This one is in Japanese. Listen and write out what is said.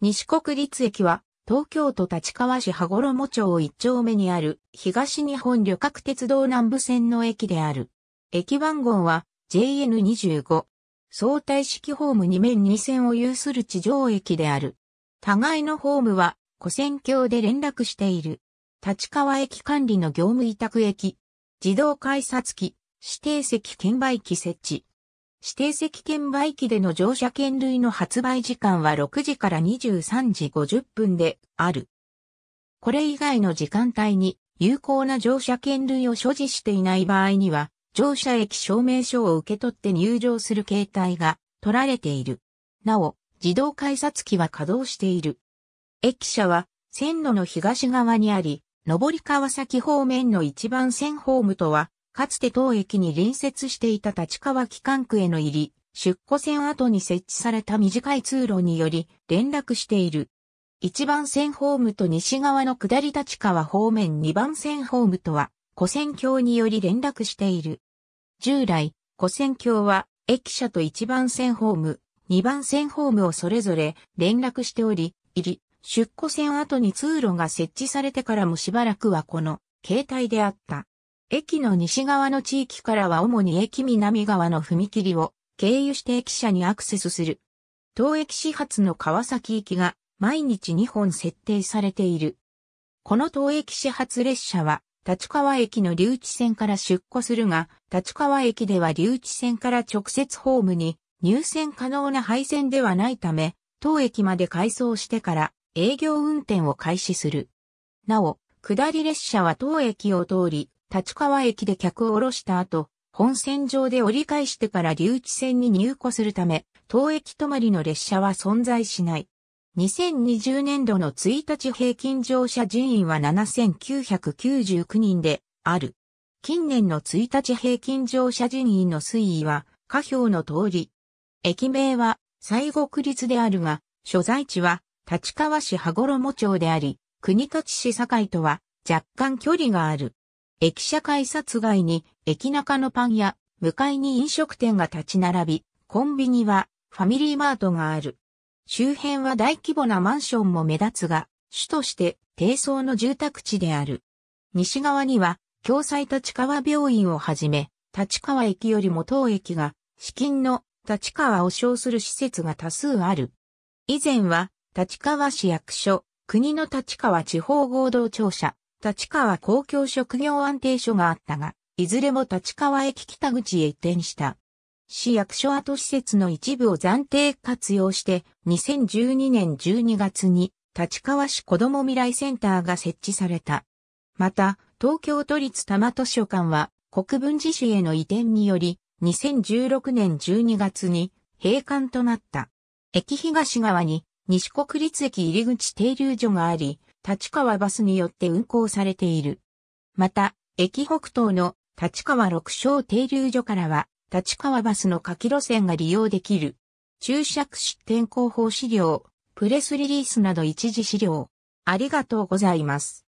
西国立駅は、東京都立川市羽衣町一丁目にある東日本旅客鉄道南部線の駅である。駅番号は JN25。相対式ホーム2面2線を有する地上駅である。互いのホームは、古線橋で連絡している。立川駅管理の業務委託駅。自動改札機、指定席券売機設置。指定席券売機での乗車券類の発売時間は6時から23時50分である。これ以外の時間帯に有効な乗車券類を所持していない場合には、乗車駅証明書を受け取って入場する形態が取られている。なお、自動改札機は稼働している。駅舎は線路の東側にあり、上り川崎方面の一番線ホームとはかつて当駅に隣接していた立川機関区への入り、出庫線跡に設置された短い通路により連絡している。1番線ホームと西側の下り立川方面2番線ホームとは、古線橋により連絡している。従来、古線橋は、駅舎と1番線ホーム、2番線ホームをそれぞれ連絡しており、入り、出庫線跡に通路が設置されてからもしばらくはこの、携帯であった。駅の西側の地域からは主に駅南側の踏切を経由して駅舎にアクセスする。当駅始発の川崎行きが毎日2本設定されている。この当駅始発列車は立川駅の留置線から出庫するが、立川駅では留置線から直接ホームに入線可能な配線ではないため、当駅まで改装してから営業運転を開始する。なお、下り列車は当駅を通り、立川駅で客を降ろした後、本線上で折り返してから留置線に入庫するため、当駅止まりの列車は存在しない。2020年度の1日平均乗車人員は7999人である。近年の1日平均乗車人員の推移は、下表の通り。駅名は、西国立であるが、所在地は、立川市羽衣町であり、国立市境とは、若干距離がある。駅舎改札外に駅中のパン屋、向かいに飲食店が立ち並び、コンビニはファミリーマートがある。周辺は大規模なマンションも目立つが、主として低層の住宅地である。西側には、共済立川病院をはじめ、立川駅よりも当駅が、資金の立川を称する施設が多数ある。以前は、立川市役所、国の立川地方合同庁舎、立川公共職業安定所があったが、いずれも立川駅北口へ移転した。市役所跡施設の一部を暫定活用して、2012年12月に立川市子ども未来センターが設置された。また、東京都立多摩図書館は国分寺市への移転により、2016年12月に閉館となった。駅東側に西国立駅入口停留所があり、立川バスによって運行されている。また、駅北東の立川六章停留所からは、立川バスの下記路線が利用できる。注釈出店広報資料、プレスリリースなど一時資料。ありがとうございます。